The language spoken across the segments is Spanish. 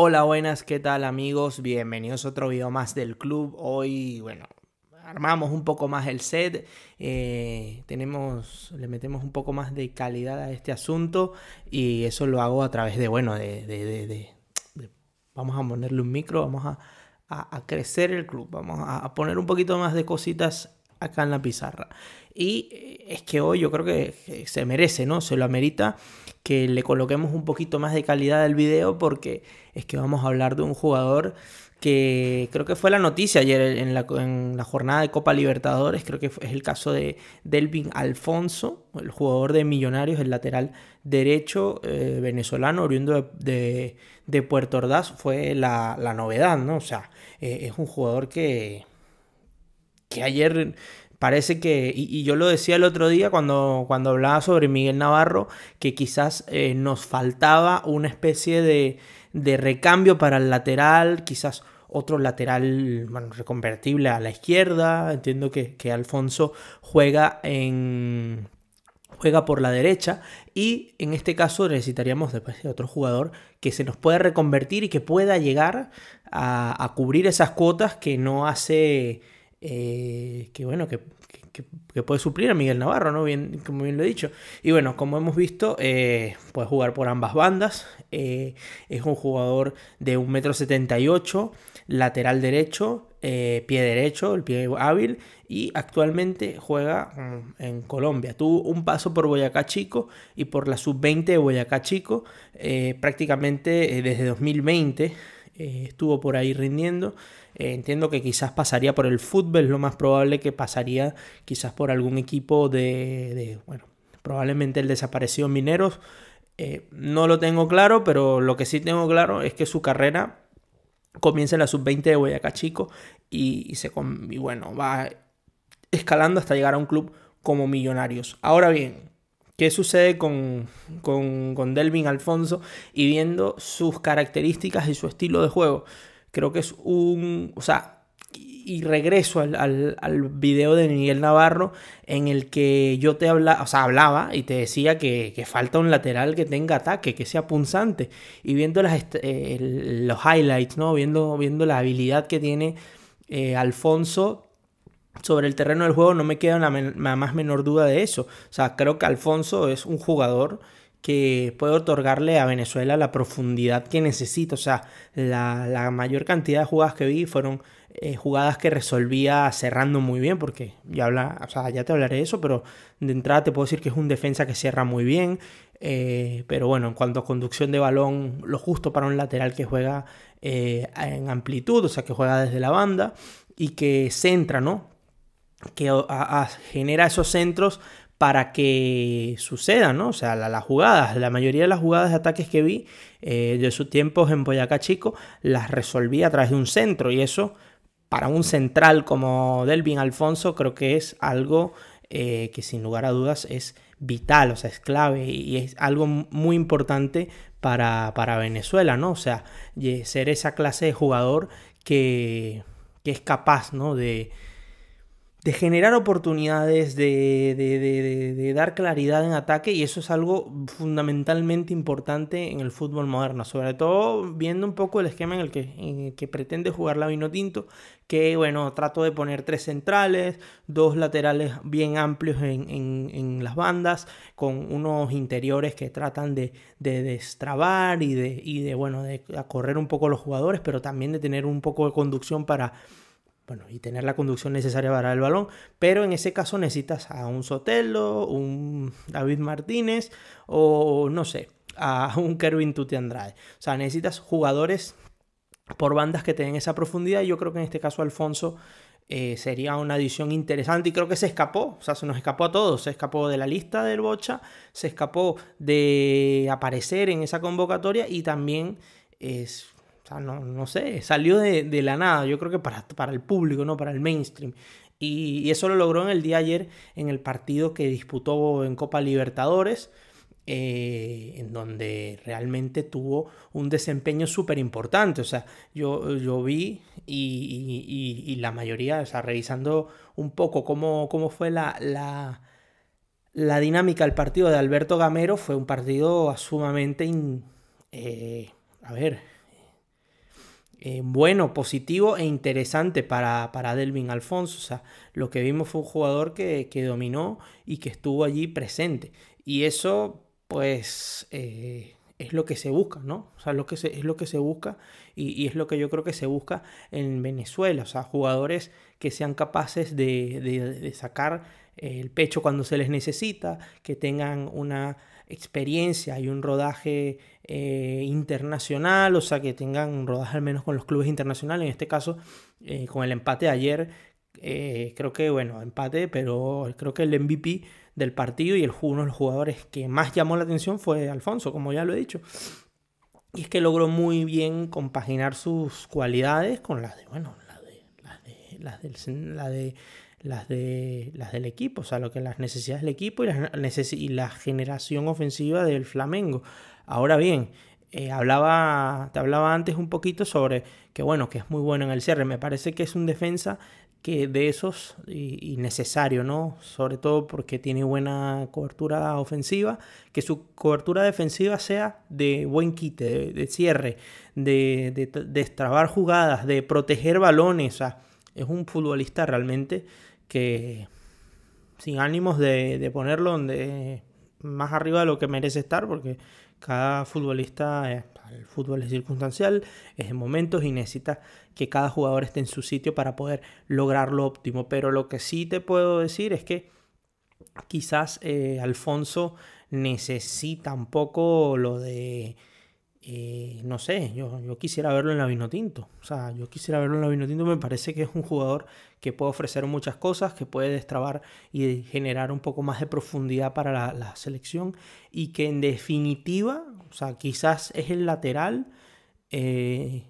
Hola, buenas, ¿qué tal amigos? Bienvenidos a otro video más del club. Hoy, bueno, armamos un poco más el set, eh, tenemos, le metemos un poco más de calidad a este asunto y eso lo hago a través de, bueno, de, vamos a ponerle un micro, vamos a, crecer el club, vamos a, poner un poquito más de cositas acá en la pizarra. Y eh, es que hoy yo creo que se merece, ¿no? Se lo amerita que le coloquemos un poquito más de calidad al video porque es que vamos a hablar de un jugador que creo que fue la noticia ayer en la, en la jornada de Copa Libertadores, creo que es el caso de Delvin Alfonso, el jugador de Millonarios, el lateral derecho eh, venezolano, oriundo de, Puerto Ordaz, fue la, novedad, ¿no? O sea, eh, es un jugador que ayer parece que, y, yo lo decía el otro día cuando, cuando hablaba sobre Miguel Navarro, que quizás eh, nos faltaba una especie de, recambio para el lateral, quizás otro lateral reconvertible a la izquierda. Entiendo que, Alfonso juega en juega por la derecha y en este caso necesitaríamos después de otro jugador que se nos pueda reconvertir y que pueda llegar a, a cubrir esas cuotas que no hace eh, que bueno, que, puede suplir a Miguel Navarro, ¿no? Bien, como bien lo he dicho. Y bueno, como hemos visto, eh, puede jugar por ambas bandas. Eh, es un jugador de 1,78m, lateral derecho, pie derecho, el pie hábil. Y actualmente juega mm, en Colombia. Tuvo un paso por Boyacá Chico y por la sub-20 de Boyacá Chico prácticamente desde 2020. Eh, estuvo por ahí rindiendo. Eh, entiendo que quizás pasaría por el fútbol, lo más probable que pasaría quizás por algún equipo de, bueno, probablemente el desaparecido Mineros. Eh, no lo tengo claro, pero lo que sí tengo claro es que su carrera comienza en la sub-20 de Boyacá Chico y, se, y bueno, va escalando hasta llegar a un club como Millonarios. Ahora bien, qué sucede con, con, Delvin Alfonso y viendo sus características y su estilo de juego. Creo que es un, o sea, y regreso al, al, video de Miguel Navarro en el que yo te hablaba, o sea, hablaba y te decía que, falta un lateral que tenga ataque, que sea punzante. Y viendo las, eh, los highlights, ¿no? Viendo, viendo la habilidad que tiene eh, Alfonso, sobre el terreno del juego no me queda la, más menor duda de eso. O sea, creo que Alfonso es un jugador que puede otorgarle a Venezuela la profundidad que necesita. O sea, la, mayor cantidad de jugadas que vi fueron eh, jugadas que resolvía cerrando muy bien, porque ya, habla, o sea, ya te hablaré de eso, pero de entrada te puedo decir que es un defensa que cierra muy bien. Eh, pero bueno, en cuanto a conducción de balón, lo justo para un lateral que juega eh, en amplitud, o sea, que juega desde la banda y que centra, ¿no? que genera esos centros para que sucedan, ¿no? O sea, las jugadas, la mayoría de las jugadas de ataques que vi eh, de sus tiempos en Boyacá Chico, las resolví a través de un centro y eso para un central como Delvin Alfonso creo que es algo eh, que sin lugar a dudas es vital, o sea, es clave y es algo muy importante para, para Venezuela, ¿no? O sea, ser esa clase de jugador que, que es capaz, ¿no? De, de generar oportunidades, de, dar claridad en ataque y eso es algo fundamentalmente importante en el fútbol moderno, sobre todo viendo un poco el esquema en el que, pretende jugar la Tinto que bueno, trato de poner tres centrales, dos laterales bien amplios en, las bandas, con unos interiores que tratan de, destrabar y de, de, bueno, de correr un poco los jugadores, pero también de tener un poco de conducción para bueno, y tener la conducción necesaria para el balón, pero en ese caso necesitas a un Sotelo, un David Martínez o no sé, a un Kervin Tuti Andrade. O sea, necesitas jugadores por bandas que tengan esa profundidad. Yo creo que en este caso Alfonso eh, sería una adición interesante y creo que se escapó, o sea, se nos escapó a todos, se escapó de la lista del Bocha, se escapó de aparecer en esa convocatoria y también es no, sé, salió de, la nada, yo creo que para, para el público, ¿no? Para el mainstream. Y, eso lo logró en el día ayer en el partido que disputó en Copa Libertadores, eh, en donde realmente tuvo un desempeño súper importante. O sea, yo, yo vi y, la mayoría, revisando un poco cómo, cómo fue la, la dinámica del partido de Alberto Gamero fue un partido sumamente, eh, a ver, eh, bueno, positivo e interesante para, Delvin Alfonso. O sea, lo que vimos fue un jugador que, dominó y que estuvo allí presente. Y eso, pues, eh, es lo que se busca, ¿no? O sea, lo que es lo que se busca y, es lo que yo creo que se busca en Venezuela. O sea, jugadores que sean capaces de sacar eh, el pecho cuando se les necesita, que tengan una experiencia y un rodaje eh, internacional, o sea, que tengan un rodaje al menos con los clubes internacionales, en este caso eh, con el empate de ayer, creo que, bueno, empate, pero creo que el MVP del partido y el, uno de los jugadores que más llamó la atención fue Alfonso, como ya lo he dicho. Y es que logró muy bien compaginar sus cualidades con las de, bueno, la la de las, de, las del equipo, o sea, lo que las necesidades del equipo y, la generación ofensiva del Flamengo. Ahora bien, eh, hablaba, te hablaba antes un poquito sobre que bueno, que es muy bueno en el cierre. Me parece que es un defensa que de esos y, necesario, ¿no? Sobre todo porque tiene buena cobertura ofensiva, que su cobertura defensiva sea de buen quite, de, cierre, de, de, jugadas, de proteger balones, o sea, es un futbolista realmente que sin ánimos de, ponerlo donde más arriba de lo que merece estar, porque cada futbolista, eh, el fútbol es circunstancial, es de momentos y necesita que cada jugador esté en su sitio para poder lograr lo óptimo. Pero lo que sí te puedo decir es que quizás eh, Alfonso necesita un poco lo de eh, no sé, yo, yo, quisiera verlo en la Vinotinto. O sea, yo quisiera verlo en la Vinotinto. Me parece que es un jugador que puede ofrecer muchas cosas, que puede destrabar y generar un poco más de profundidad para la, selección. Y que en definitiva, o sea, quizás es el lateral. Eh,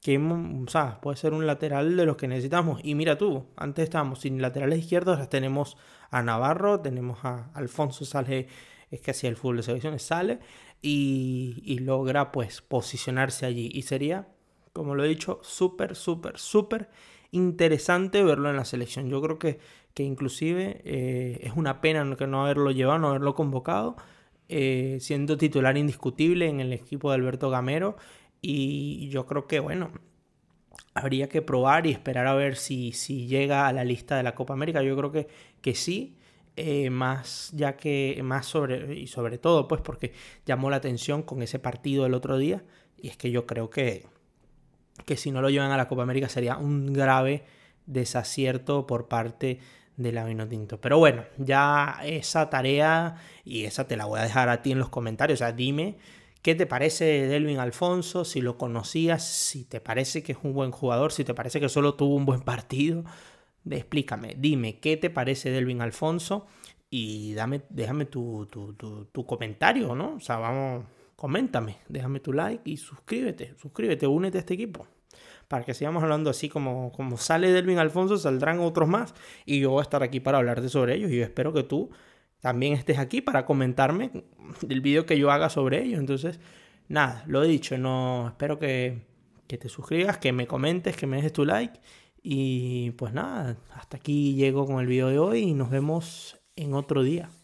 que mm, o sea, puede ser un lateral de los que necesitamos. Y mira tú, antes estábamos sin laterales izquierdos, tenemos a Navarro, tenemos a Alfonso Salge es que hacia el fútbol de selecciones sale y, logra pues posicionarse allí. Y sería, como lo he dicho, súper, súper, súper interesante verlo en la selección. Yo creo que, que inclusive eh, es una pena no haberlo llevado, no haberlo convocado, eh, siendo titular indiscutible en el equipo de Alberto Gamero. Y yo creo que, bueno, habría que probar y esperar a ver si, si llega a la lista de la Copa América. Yo creo que, que sí. Eh, más ya que más sobre y sobre todo pues porque llamó la atención con ese partido el otro día y es que yo creo que que si no lo llevan a la Copa América sería un grave desacierto por parte de la tinto Pero bueno, ya esa tarea y esa te la voy a dejar a ti en los comentarios, o sea, dime ¿Qué te parece Delvin Alfonso? Si lo conocías, si te parece que es un buen jugador, si te parece que solo tuvo un buen partido, explícame, dime qué te parece Delvin Alfonso y dame, déjame tu, comentario, ¿no? O sea, vamos, coméntame, déjame tu like y suscríbete, suscríbete, únete a este equipo para que sigamos hablando así como, como sale Delvin Alfonso, saldrán otros más y yo voy a estar aquí para hablarte sobre ellos y yo espero que tú también estés aquí para comentarme el video que yo haga sobre ellos. Entonces, nada, lo he dicho, no espero que, que te suscribas, que me comentes, que me dejes tu like y pues nada, hasta aquí llego con el video de hoy y nos vemos en otro día.